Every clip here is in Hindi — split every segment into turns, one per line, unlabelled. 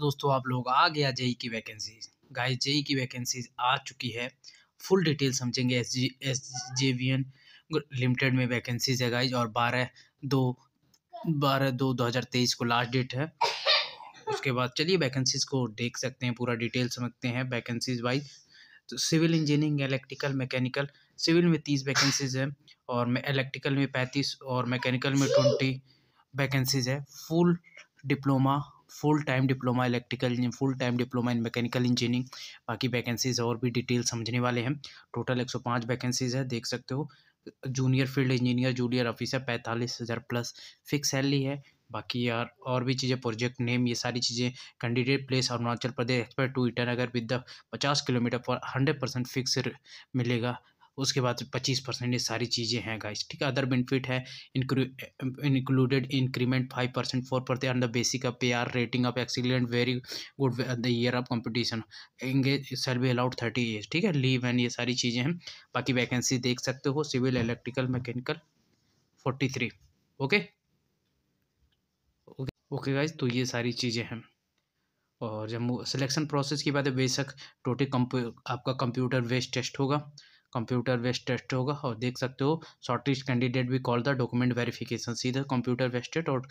दोस्तों आप लोग आ गया जेई की वैकेंसीज गाइस जेई की वैकेंसीज आ चुकी है फुल डिटेल समझेंगे S G S J V N limited में वैकेंसीज है गाइज और बारह दो बारह दो दो हज़ार तेईस को लास्ट डेट है उसके बाद चलिए वैकेंसीज को देख सकते हैं पूरा डिटेल समझते हैं वैकेंसीज वाइज तो civil engineering electrical mechanical civil में तीस वैकेंसीज हैं और मैं इलेक्ट्रिकल में पैंतीस और मैकेनिकल में ट्वेंटी वैकेंसीज है full diploma full time diploma electrical engineer full time diploma in mechanical engineering बाकी वैकेंसीज और भी डिटेल समझने वाले हैं टोटल 105 वैकेंसीज है देख सकते हो junior field engineer junior officer पैंतालीस हज़ार प्लस फिक्स सैलरी है बाकी यार और भी चीज़ें प्रोजेक्ट नेम ये सारी चीज़ें candidate place Arunachal Pradesh expert to Itanagar with the पचास किलोमीटर पर हंड्रेड परसेंट फिक्स मिलेगा उसके बाद पच्चीस परसेंट ये सारी चीज़ें हैं गाइस ठीक है अदर बेनिफिट है included increment five percent four percent on the basic of pay are rating of excellent very good the year of competition engage shall be allowed thirty year ठीक है लीव एंड ये सारी चीज़ें हैं बाकी वैकेंसी देख सकते हो civil electrical mechanical forty three okay okay guys तो ये सारी चीज़ें हैं और जब सिलेक्शन प्रोसेस की बात है बेशक टोटल कंप्यू आपका कंप्यूटर वेस्ट टेस्ट होगा कंप्यूटर बेस्ड टेस्ट होगा और देख सकते हो शॉर्टलिस्ट कैंडिडेट भी कॉल द डॉक्यूमेंट वेरिफिकेशन सीधा कंप्यूटर वेस्टेड और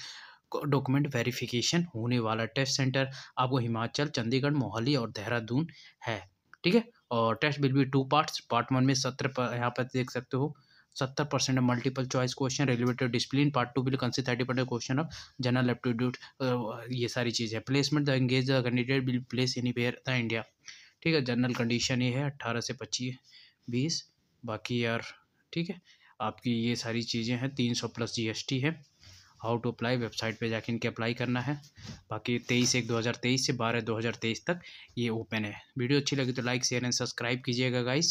डॉक्यूमेंट वेरिफिकेशन होने वाला टेस्ट सेंटर आपको हिमाचल चंडीगढ़ मोहाली और देहरादून है ठीक है और test will be two parts part one में सत्तर यहाँ पर देख सकते हो सत्तर percent multiple choice question related discipline part two will consist thirty percent question of general aptitude ये सारी चीज़ है placement the engage the candidate will place anywhere the India ठीक है जनरल कंडीशन ये है अट्ठारह से पच्चीस बीस बाकी यार ठीक है आपकी ये सारी चीज़ें हैं तीन सौ प्लस जीएसटी है हाउ टू अप्लाई वेबसाइट पे जाके इनके अप्लाई करना है बाकी तेईस एक दो हज़ार तेईस से बारह दो हज़ार तेईस तक ये ओपन है वीडियो अच्छी लगी तो लाइक शेयर एंड सब्सक्राइब कीजिएगा गाइस